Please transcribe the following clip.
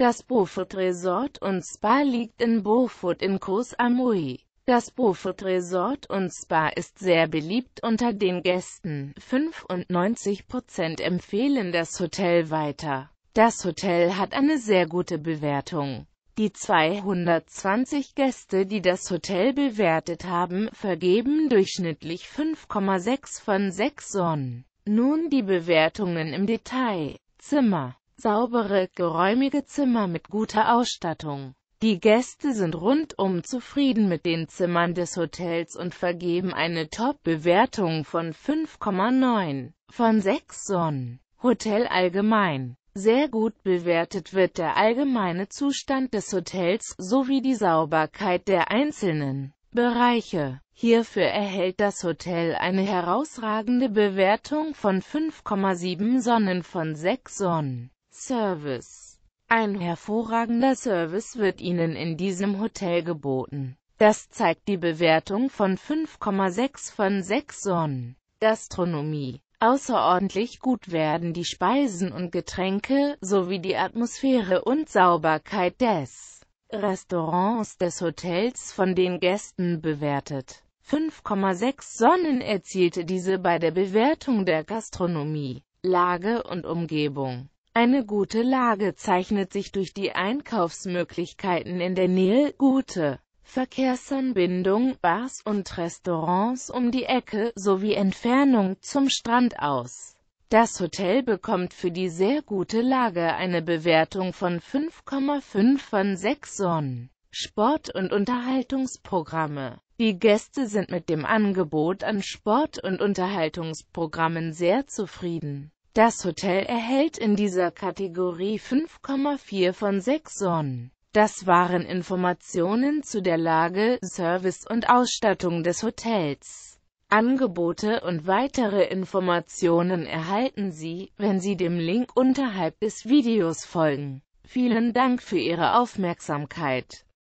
Das Beaufort Resort und Spa liegt in Beaufort in Koh Amui. Das Beaufort Resort und Spa ist sehr beliebt unter den Gästen. 95% empfehlen das Hotel weiter. Das Hotel hat eine sehr gute Bewertung. Die 220 Gäste, die das Hotel bewertet haben, vergeben durchschnittlich 5,6 von 6 Sonnen. Nun die Bewertungen im Detail. Zimmer saubere, geräumige Zimmer mit guter Ausstattung. Die Gäste sind rundum zufrieden mit den Zimmern des Hotels und vergeben eine Top-Bewertung von 5,9 von 6 Sonnen. Hotel allgemein. Sehr gut bewertet wird der allgemeine Zustand des Hotels sowie die Sauberkeit der einzelnen Bereiche. Hierfür erhält das Hotel eine herausragende Bewertung von 5,7 Sonnen von 6 Sonnen. Service. Ein hervorragender Service wird Ihnen in diesem Hotel geboten. Das zeigt die Bewertung von 5,6 von 6 Sonnen. Gastronomie. Außerordentlich gut werden die Speisen und Getränke, sowie die Atmosphäre und Sauberkeit des Restaurants des Hotels von den Gästen bewertet. 5,6 Sonnen erzielte diese bei der Bewertung der Gastronomie, Lage und Umgebung. Eine gute Lage zeichnet sich durch die Einkaufsmöglichkeiten in der Nähe, gute Verkehrsanbindung, Bars und Restaurants um die Ecke sowie Entfernung zum Strand aus. Das Hotel bekommt für die sehr gute Lage eine Bewertung von 5,5 von 6 Sonnen. Sport- und Unterhaltungsprogramme Die Gäste sind mit dem Angebot an Sport- und Unterhaltungsprogrammen sehr zufrieden. Das Hotel erhält in dieser Kategorie 5,4 von 6 Sonnen. Das waren Informationen zu der Lage, Service und Ausstattung des Hotels. Angebote und weitere Informationen erhalten Sie, wenn Sie dem Link unterhalb des Videos folgen. Vielen Dank für Ihre Aufmerksamkeit.